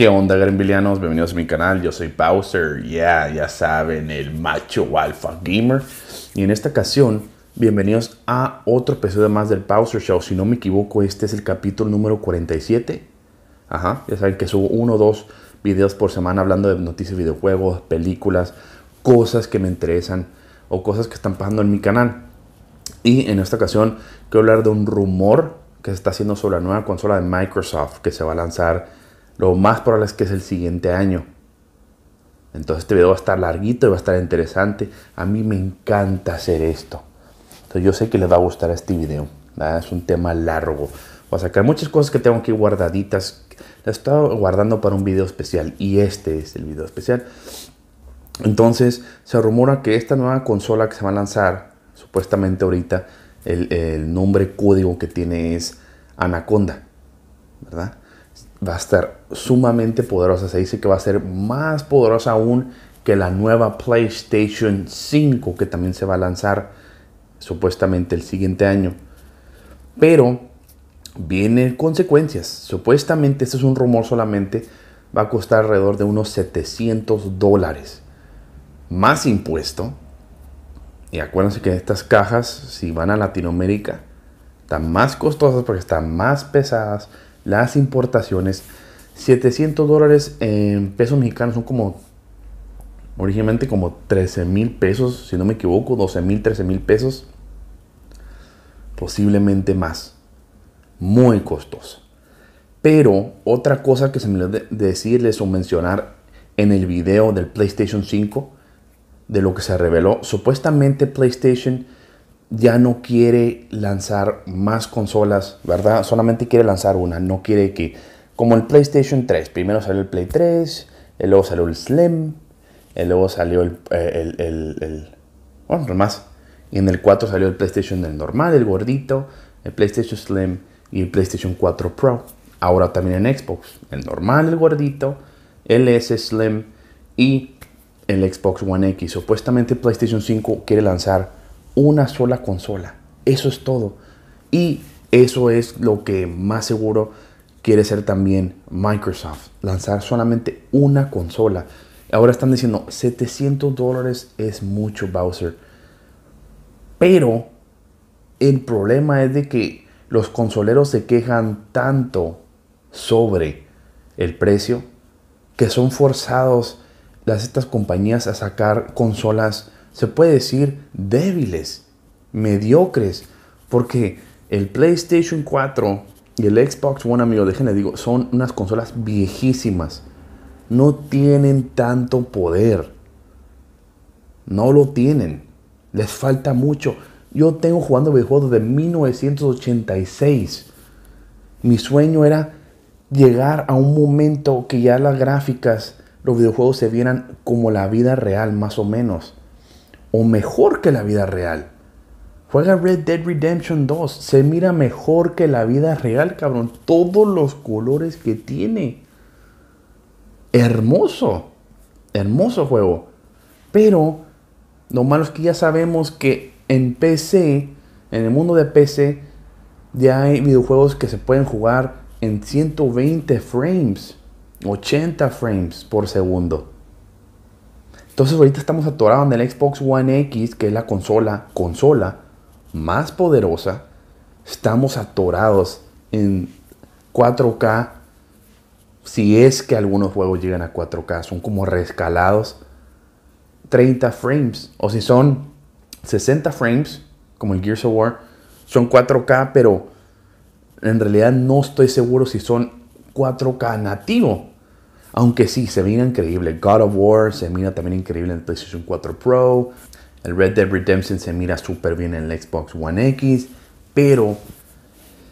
¿Qué onda, Grenvilianos? Bienvenidos a mi canal. Yo soy Bowser. Ya, ya saben, el macho alfa gamer. Y en esta ocasión, bienvenidos a otro episodio más del Bowser Show. Si no me equivoco, este es el capítulo número 47. Ajá, ya saben que subo uno o dos videos por semana hablando de noticias, videojuegos, películas, cosas que me interesan o cosas que están pasando en mi canal. Y en esta ocasión, quiero hablar de un rumor que se está haciendo sobre la nueva consola de Microsoft que se va a lanzar lo más probable es que es el siguiente año. Entonces este video va a estar larguito y va a estar interesante. A mí me encanta hacer esto. Entonces yo sé que les va a gustar este video. Es un tema largo. Voy a sacar muchas cosas que tengo aquí guardaditas. Las estaba guardando para un video especial y este es el video especial. Entonces se rumora que esta nueva consola que se va a lanzar, supuestamente ahorita, el, el nombre código que tiene es Anaconda. ¿Verdad? va a estar sumamente poderosa. Se dice que va a ser más poderosa aún que la nueva PlayStation 5 que también se va a lanzar supuestamente el siguiente año. Pero vienen consecuencias. Supuestamente, esto es un rumor solamente, va a costar alrededor de unos 700 dólares. Más impuesto. Y acuérdense que estas cajas, si van a Latinoamérica, están más costosas porque están más pesadas las importaciones. 700 dólares en pesos mexicanos son como originalmente como 13 mil pesos, si no me equivoco, 12 mil, 13 mil pesos, posiblemente más. Muy costoso. Pero otra cosa que se me olvidó decirles o mencionar en el video del PlayStation 5, de lo que se reveló, supuestamente PlayStation ya no quiere lanzar más consolas, ¿verdad? Solamente quiere lanzar una, no quiere que, como el PlayStation 3, primero salió el Play 3, El luego salió el Slim, y luego salió eh, el, el, el, bueno, más, y en el 4 salió el PlayStation del normal, el gordito, el PlayStation Slim y el PlayStation 4 Pro. Ahora también en Xbox, el normal, el gordito, el S Slim y el Xbox One X. Supuestamente PlayStation 5 quiere lanzar una sola consola. Eso es todo. Y eso es lo que más seguro quiere ser también Microsoft. Lanzar solamente una consola. Ahora están diciendo 700 dólares es mucho Bowser. Pero el problema es de que los consoleros se quejan tanto sobre el precio que son las estas compañías a sacar consolas se puede decir débiles, mediocres, porque el PlayStation 4 y el Xbox One, amigo, déjenle digo, son unas consolas viejísimas. No tienen tanto poder. No lo tienen. Les falta mucho. Yo tengo jugando videojuegos de 1986. Mi sueño era llegar a un momento que ya las gráficas, los videojuegos se vieran como la vida real, más o menos o mejor que la vida real. Juega Red Dead Redemption 2, se mira mejor que la vida real, cabrón. Todos los colores que tiene. Hermoso, hermoso juego. Pero lo malo es que ya sabemos que en PC, en el mundo de PC, ya hay videojuegos que se pueden jugar en 120 frames, 80 frames por segundo. Entonces ahorita estamos atorados en el Xbox One X, que es la consola, consola más poderosa. Estamos atorados en 4K. Si es que algunos juegos llegan a 4K, son como rescalados 30 frames. O si son 60 frames, como el Gears of War, son 4K, pero en realidad no estoy seguro si son 4K nativo. Aunque sí, se mira increíble. God of War se mira también increíble en PlayStation 4 Pro. El Red Dead Redemption se mira súper bien en el Xbox One X. Pero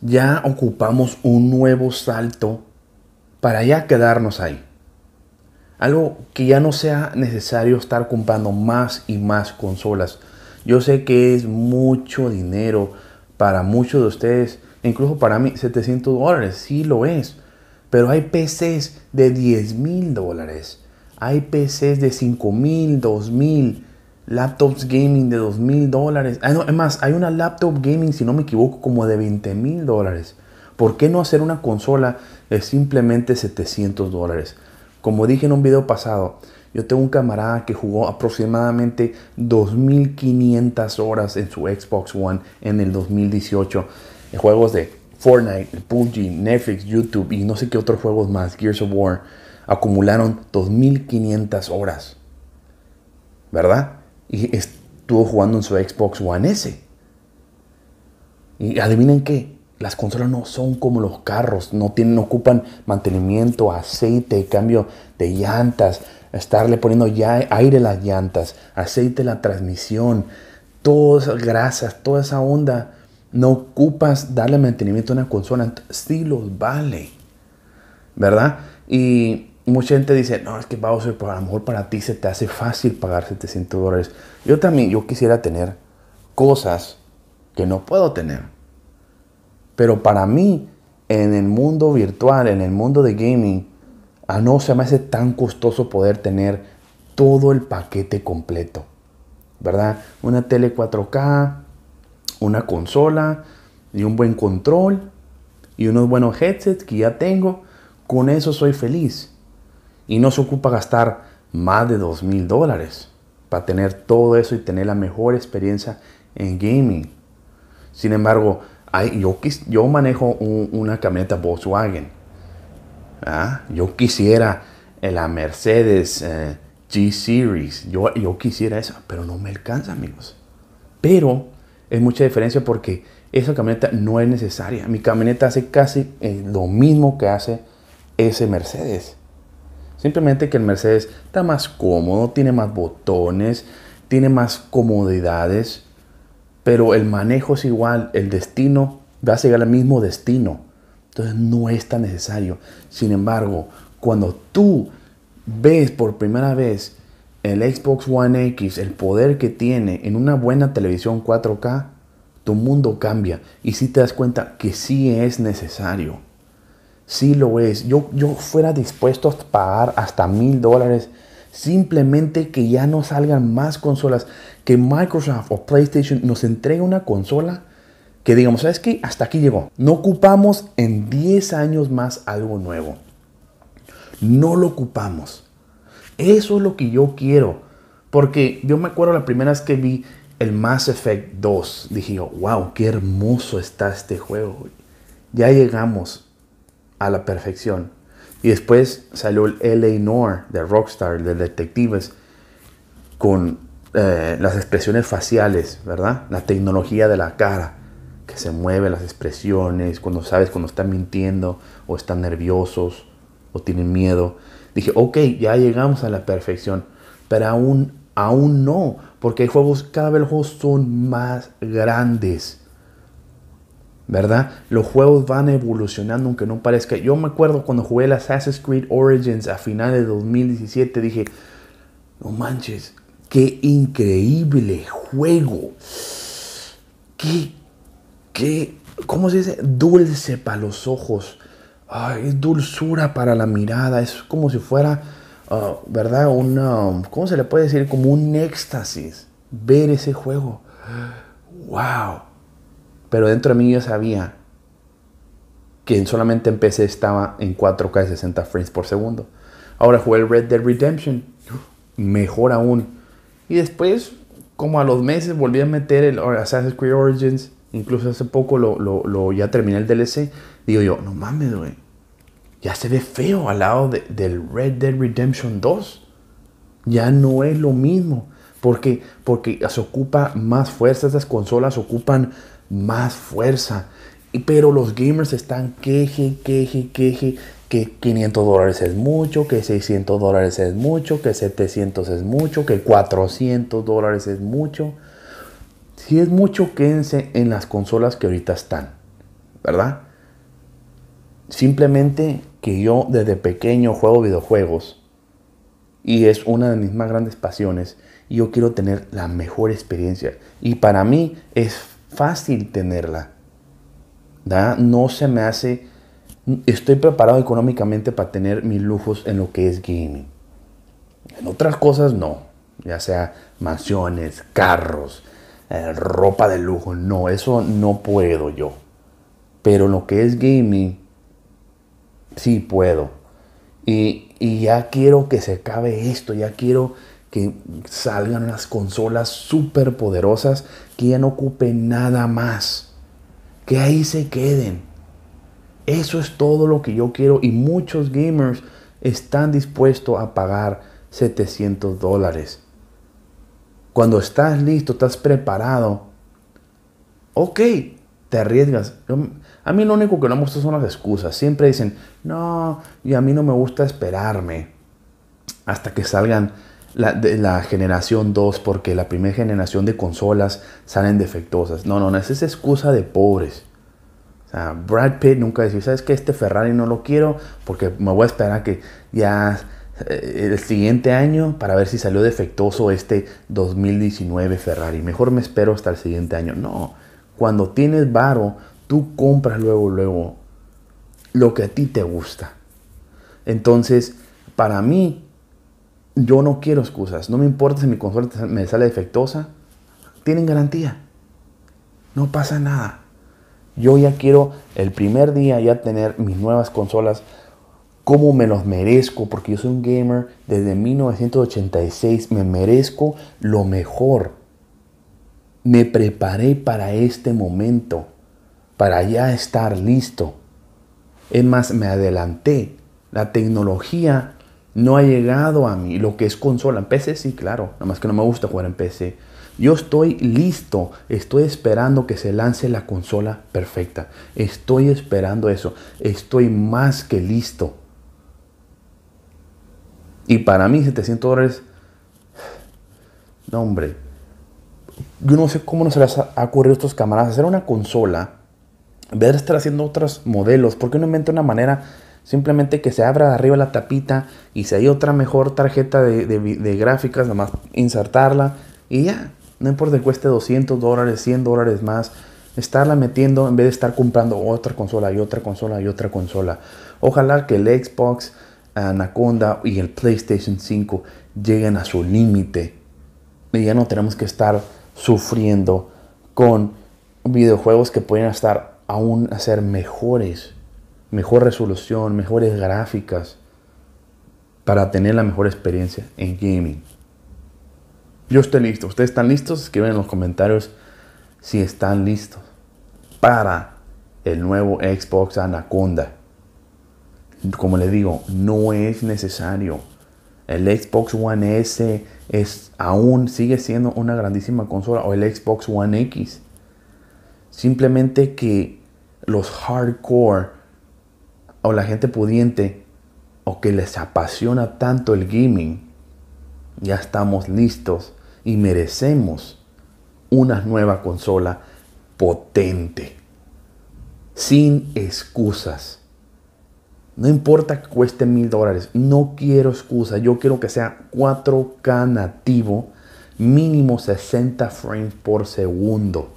ya ocupamos un nuevo salto para ya quedarnos ahí. Algo que ya no sea necesario estar comprando más y más consolas. Yo sé que es mucho dinero para muchos de ustedes, incluso para mí 700 dólares, sí lo es. Pero hay PCs de 10 mil dólares. Hay PCs de 5 mil, mil. Laptops gaming de 2 mil dólares. Ah, no, hay una laptop gaming, si no me equivoco, como de 20 mil dólares. ¿Por qué no hacer una consola de simplemente 700 dólares? Como dije en un video pasado, yo tengo un camarada que jugó aproximadamente 2.500 horas en su Xbox One en el 2018. En juegos de Fortnite, PUBG, Netflix, YouTube y no sé qué otros juegos más, Gears of War, acumularon 2.500 horas. ¿Verdad? Y estuvo jugando en su Xbox One S. Y adivinen qué, las consolas no son como los carros, no, tienen, ocupan mantenimiento, aceite, cambio de llantas, estarle poniendo ya aire a las llantas, aceite a la transmisión, todas esas grasas, toda esa onda no ocupas darle mantenimiento a una consola. Sí los vale. ¿Verdad? Y mucha gente dice, no, es que Bowser, pues, a lo mejor para ti se te hace fácil pagar 700 dólares. Yo también, yo quisiera tener cosas que no puedo tener. Pero para mí, en el mundo virtual, en el mundo de gaming, a no se me hace tan costoso poder tener todo el paquete completo. ¿Verdad? Una tele 4K, una consola y un buen control y unos buenos headsets que ya tengo, con eso soy feliz. Y no se ocupa gastar más de dos mil dólares para tener todo eso y tener la mejor experiencia en gaming. Sin embargo, hay, yo, yo, manejo una camioneta Volkswagen. Ah, yo quisiera la Mercedes eh, G-Series. Yo, yo quisiera esa, pero no me alcanza, amigos. Pero es mucha diferencia porque esa camioneta no es necesaria. Mi camioneta hace casi eh, lo mismo que hace ese Mercedes. Simplemente que el Mercedes está más cómodo, tiene más botones, tiene más comodidades, pero el manejo es igual, el destino, va a llegar al mismo destino. Entonces no es tan necesario. Sin embargo, cuando tú ves por primera vez el Xbox One X, el poder que tiene en una buena televisión 4K, tu mundo cambia y si te das cuenta que sí es necesario. Sí lo es. Yo, yo fuera dispuesto a pagar hasta mil dólares simplemente que ya no salgan más consolas, que Microsoft o PlayStation nos entregue una consola que digamos, ¿sabes qué? Hasta aquí llegó. No ocupamos en 10 años más algo nuevo. No lo ocupamos. Eso es lo que yo quiero. Porque yo me acuerdo la primera vez que vi el Mass Effect 2, dije wow, qué hermoso está este juego. Ya llegamos a la perfección. Y después salió el LA Noir de Rockstar, de detectives, con eh, las expresiones faciales, ¿verdad? La tecnología de la cara, que se mueve las expresiones, cuando sabes cuando están mintiendo o están nerviosos o tienen miedo dije, ok, ya llegamos a la perfección, pero aún, aún no, porque hay juegos, cada vez los juegos son más grandes. ¿Verdad? Los juegos van evolucionando aunque no parezca. Yo me acuerdo cuando jugué el Assassin's Creed Origins a finales de 2017, dije, no manches, qué increíble juego. Qué, qué, ¿cómo se dice? Dulce para los ojos es dulzura para la mirada, es como si fuera, ah, ¿verdad? Ah, ¿cómo se le puede decir? Como un éxtasis ver ese juego. ¡Wow! Pero dentro de mí yo sabía que solamente PC estaba en 4K 60 frames por segundo. Ahora jugué el Red Dead Redemption, mejor aún. Y después, como a los meses, volví a meter el Assassin's Creed Origins Incluso hace poco lo, ya terminé el DLC. Digo yo, no mames, güey. Ya se ve feo al lado del Red Dead Redemption 2. Ya no es lo mismo. Porque, porque se ocupa más fuerza. esas consolas ocupan más fuerza. Pero los gamers están queje, queje, queje. Que 500 dólares es mucho, que 600 dólares es mucho, que 700 es mucho, que 400 dólares es mucho. Si es mucho, quédense en las consolas que ahorita están, ¿verdad? Simplemente que yo desde pequeño juego videojuegos y es una de mis más grandes pasiones y yo quiero tener la mejor experiencia y para mí es fácil tenerla. ¿verdad? No se me hace estoy preparado económicamente para tener mis lujos en lo que es gaming. En otras cosas no, ya sea mansiones, carros, eh, ropa de lujo. No, eso no puedo yo. Pero lo que es gaming, sí puedo. Y, ya quiero que se acabe esto, ya quiero que salgan las consolas súper poderosas, que ya no ocupen nada más, que ahí se queden. Eso es todo lo que yo quiero y muchos gamers están dispuestos a pagar 700 dólares cuando estás listo, estás preparado, ok, te arriesgas. a mí lo único que no me gusta son las excusas. Siempre dicen, no, y a mí no me gusta esperarme hasta que salgan la, de la generación 2 porque la primera generación de consolas salen defectuosas. No, no, no, esa es excusa de pobres. O sea, Brad Pitt nunca decía, ¿sabes qué? Este Ferrari no lo quiero porque me voy a esperar que ya eh, el siguiente año para ver si salió defectuoso este 2019 Ferrari. Mejor me espero hasta el siguiente año. No, cuando tienes varo, tú compras luego, luego lo que a ti te gusta. Entonces, para mí, yo no quiero excusas. No me importa si mi consola me sale defectuosa. Tienen garantía. No pasa nada. Yo ya quiero el primer día ya tener mis nuevas consolas cómo me los merezco, porque yo soy un gamer desde 1986, me merezco lo mejor. Me preparé para este momento, para ya estar listo. Es más, me adelanté. La tecnología no ha llegado a mí. Lo que es consola, en PC sí, claro. Nada más que no me gusta jugar en PC. Yo estoy listo, estoy esperando que se lance la consola perfecta. Estoy esperando eso. Estoy más que listo. Y para mí 700 dólares, no hombre, yo no sé cómo se les ha ocurrido a estos camaradas hacer una consola, en vez de estar haciendo otros modelos, Porque qué no inventa una manera simplemente que se abra arriba la tapita y si hay otra mejor tarjeta de, de gráficas, nada más insertarla y ya, no importa que cueste 200 dólares, 100 dólares más, estarla metiendo en vez de estar comprando otra consola y otra consola y otra consola. Ojalá que el Xbox Anaconda y el PlayStation 5 lleguen a su límite. Y ya no tenemos que estar sufriendo con videojuegos que pueden estar aún a ser mejores, mejor resolución, mejores gráficas, para tener la mejor experiencia en gaming. Yo estoy listo. ¿Ustedes están listos? Escriben en los comentarios si están listos para el nuevo Xbox Anaconda como le digo, no es necesario. El Xbox One S es aún sigue siendo una grandísima consola o el Xbox One X. Simplemente que los hardcore o la gente pudiente o que les apasiona tanto el gaming, ya estamos listos y merecemos una nueva consola potente, sin excusas. No importa que cueste mil dólares, no quiero excusa. Yo quiero que sea 4K nativo, mínimo 60 frames por segundo.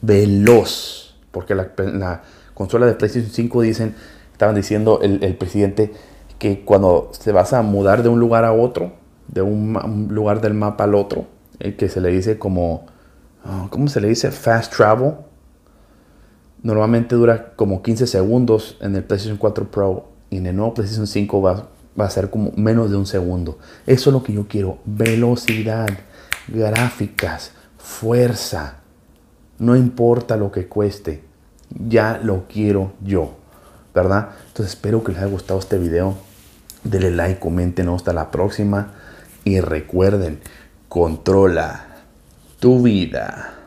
Veloz. Porque la, consola de PlayStation 5 dicen, estaban diciendo el, presidente que cuando se vas a mudar de un lugar a otro, de un, lugar del mapa al otro, que se le dice como, ah, ¿cómo se le dice? Fast travel Normalmente dura como 15 segundos en el PlayStation 4 Pro y en el nuevo PlayStation 5 va, a ser como menos de un segundo. Eso es lo que yo quiero. Velocidad, gráficas, fuerza. No importa lo que cueste. Ya lo quiero yo. ¿Verdad? Entonces espero que les haya gustado este video. Denle like, comenten. Hasta la próxima. Y recuerden, controla tu vida.